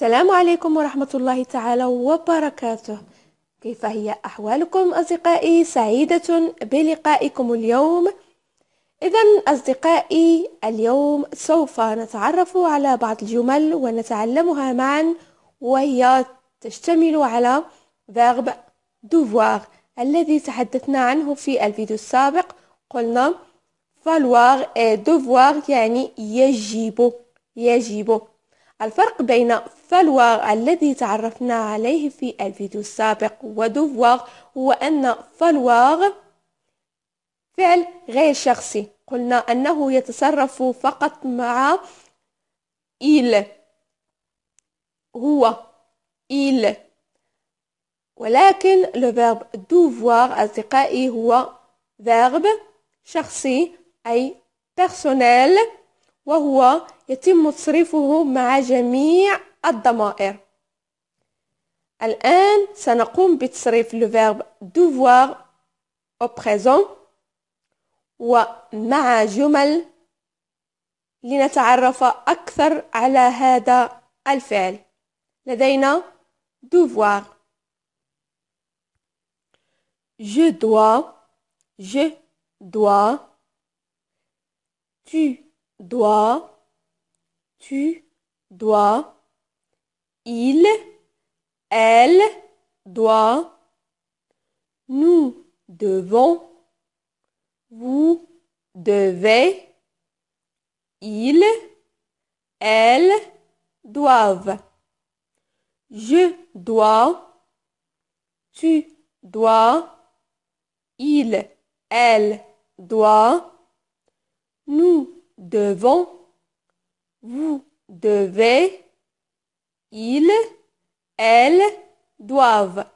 السلام عليكم ورحمة الله تعالى وبركاته كيف هي أحوالكم أصدقائي سعيدة بلقائكم اليوم إذا أصدقائي اليوم سوف نتعرف على بعض الجمل ونتعلمها معا وهي تشتمل على verb devoir الذي تحدثنا عنه في الفيديو السابق قلنا فالوار et devoir يعني يجب يجب الفرق بين فالواغ الذي تعرفنا عليه في الفيديو السابق ودوفواغ هو أن فالواغ فعل غير شخصي قلنا أنه يتصرف فقط مع إيل هو إيل ولكن لو دوفواغ أصدقائي هو فرب شخصي أي بيرسونيل وهو يتم تصريفه مع جميع الضمائر الآن سنقوم بتصريف لو فيرب devoir au présent ومع جمل لنتعرف أكثر على هذا الفعل لدينا devoir je dois je dois tu dois tu dois il, elle, doit, nous devons, vous devez, ils, elles, doivent, je dois, tu dois, il, elle, doit, nous devons, vous devez, ils, إل doivent.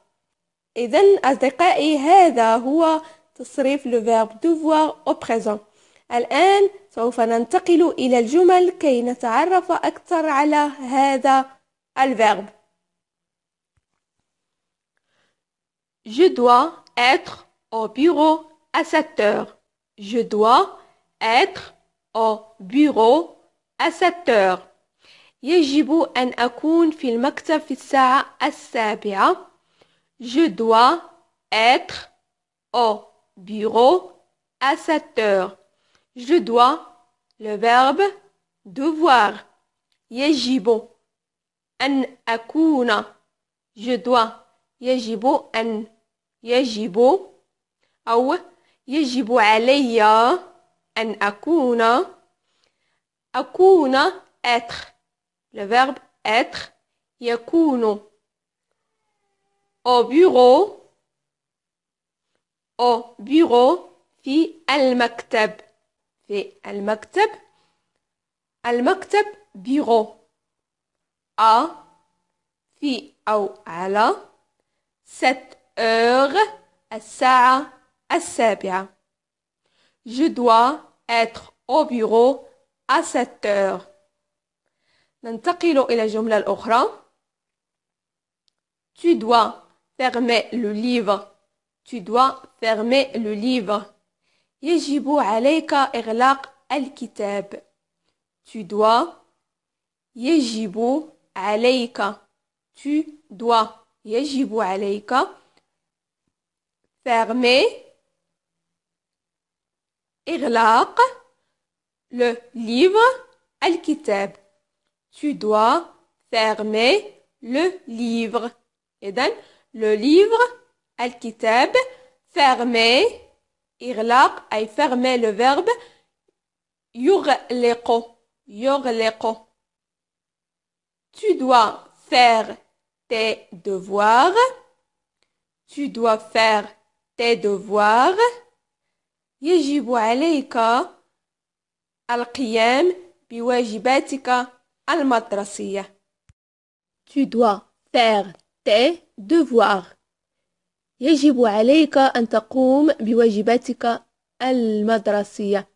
إذا أصدقائي هذا هو تصريف لو فيرب دوفوار أو بريزون الآن سوف ننتقل إلى الجمل كي نتعرف أكثر على هذا الفيرب Je dois être au bureau à 7 heures. Je dois être au bureau à 7 heures. يجب أن أكون في المكتب في الساعة السابعة Je dois être au bureau à 7 heures. Je dois, le verbe devoir. يجب أن أكون Je dois يجب أن يجب أو يجب علي أن أكون أكون être le verbe être, non. Au bureau, au bureau, fi al-maktab. Fi al-maktab, al-maktab, bureau. A, fi au ala, Sept heures, as-sa'a, as Je dois être au bureau à sept heures. ننتقل إلى الجملة الأخرى Tu dois fermer le livre. Tu dois fermer le livre. يجب عليك إغلاق الكتاب. Tu dois. يجب عليك. Tu dois. يجب عليك. Fermer. إغلاق. Le livre. الكتاب. Tu dois fermer le livre. Et donc, le livre al-kitab, fermer. Irlaq, أي fermer le verbe yurleko. Yurleko. Tu dois faire tes devoirs. Tu dois faire tes devoirs. يجب عليك المدرسية Tu dois faire tes devoirs. يجب عليك أن تقوم بواجباتك المدرسية.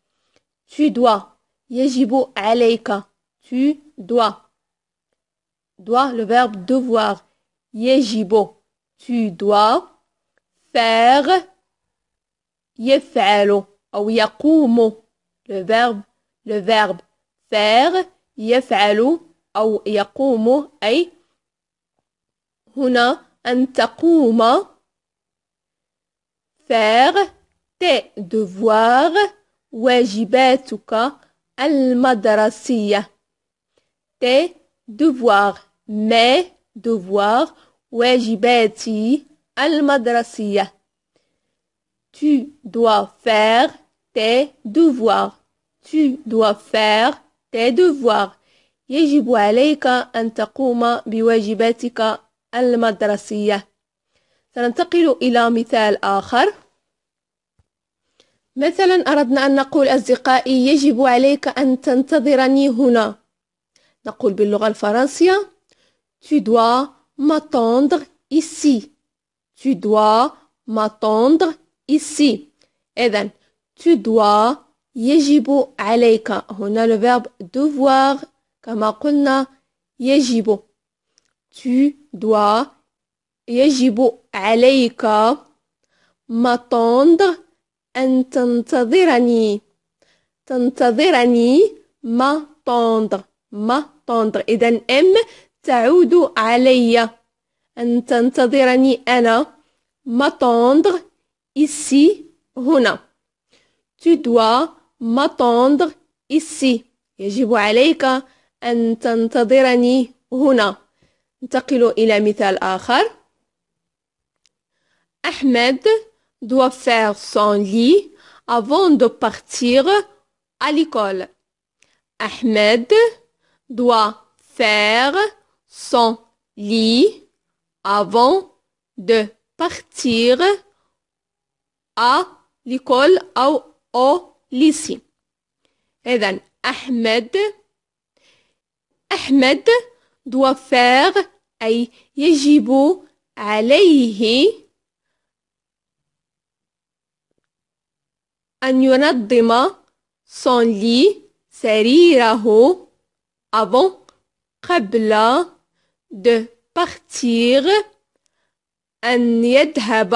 Tu dois. يجب عليك. Tu dois. Dois le verbe devoir. يجب. Tu dois faire. يفعل أو يقوم. Le verbe. Le verbe faire. يفعل أو يقوم أي هنا أن تقوم faire tes devoirs واجباتك المدرسية tes devoirs mes devoirs واجباتي المدرسية tu dois faire tes devoirs tu dois faire tes devoirs. يجب عليك أن تقوم بواجباتك المدرسية سننتقل إلى مثال آخر مثلا أردنا أن نقول أصدقائي يجب عليك أن تنتظرني هنا نقول باللغة الفرنسية Tu dois m'attendre ici Tu dois m'attendre ici إذا Tu dois يجب عليك هنا لو verbe devoir كما قلنا يجب tu dois يجب عليك m'attendre أن تنتظرني تنتظرني m'attendre m'attendre إذا ام تعود علي أن تنتظرني أنا m'attendre ici هنا tu dois m'attendre ici يجب عليك أن تنتظرني هنا ننتقل إلى مثال آخر Ahmed doit faire son lit avant de partir à l'école. Ahmed doit faire son lit avant de partir à l'école au ليسي إذا أحمد أحمد دو فاغ أي يجب عليه أن ينظم سون لي سريره avant قبل de partir أن يذهب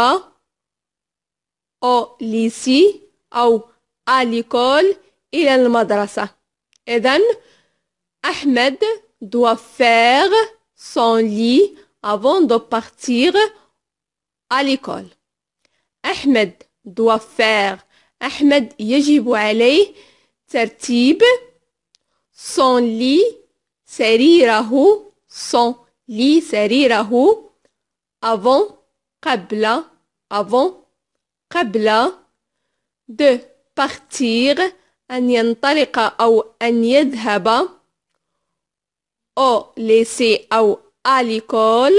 او ليسي أو à l'école et à la madrasa. then Ahmed doit faire son lit avant de partir à l'école. Ahmed doit faire Ahmed يجب عليه ترتيب son lit سريره son lit سريره avant Kabla avant Kabla de partir أن ينطلق أو أن يذهب أو ليسي أو أليكول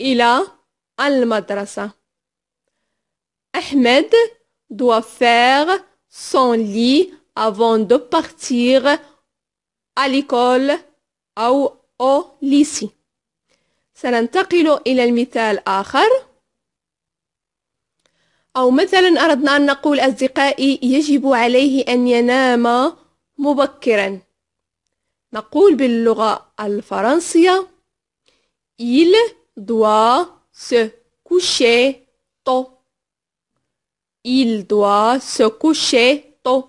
إلى المدرسة أحمد doit faire سون لي أفون دو partir أليكول أو أو ليسي سننتقل إلى المثال آخر أو مثلا أردنا أن نقول أصدقائي يجب عليه أن ينام مبكرا نقول باللغة الفرنسية Il doit se coucher tôt Il doit se coucher tôt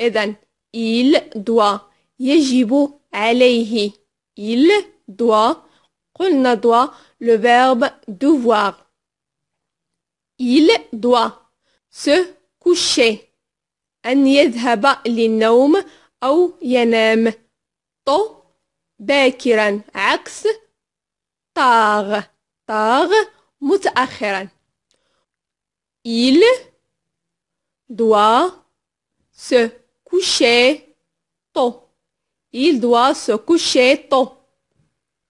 إذن il doit يجب عليه il doit قلنا doit le verbe devoir Il doit se coucher. أن يذهب للنوم أو ينام. طو باكرا عكس طاغ طاغ متأخرا. Il doit se coucher tôt. Il doit se coucher tôt.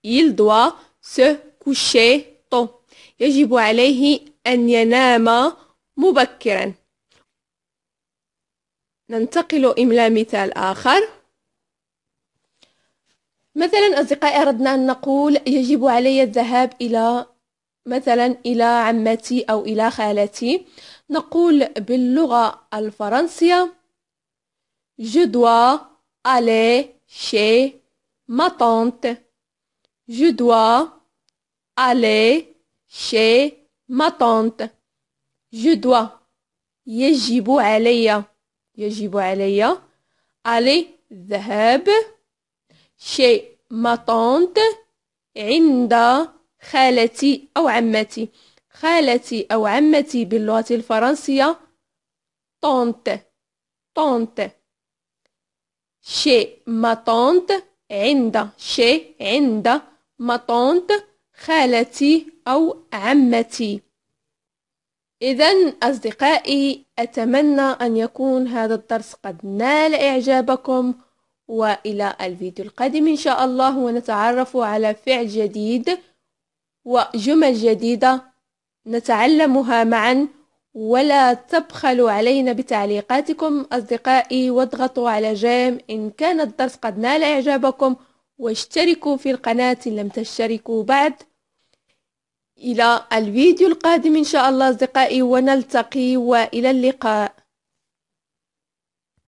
Il doit se coucher tôt. يجب عليه أن ينام مبكرا ننتقل إلى مثال آخر مثلا أصدقائي أردنا أن نقول يجب علي الذهاب إلى مثلا إلى عمتي أو إلى خالتي نقول باللغة الفرنسية Je dois aller chez ma tante. Je dois aller chez ما طونت جو دوا يجب علي يجب علي علي الذهاب شي ما طونت عند خالتي أو عمتي خالتي أو عمتي باللغة الفرنسية طونت طونت شي ما طونت عند شي عند ما طونت خالتي أو عمتي إذا أصدقائي أتمنى أن يكون هذا الدرس قد نال إعجابكم وإلى الفيديو القادم إن شاء الله ونتعرف على فعل جديد وجمل جديدة نتعلمها معا ولا تبخلوا علينا بتعليقاتكم أصدقائي واضغطوا على جيم إن كان الدرس قد نال إعجابكم واشتركوا في القناة إن لم تشتركوا بعد إلى الفيديو القادم إن شاء الله أصدقائي ونلتقي وإلى اللقاء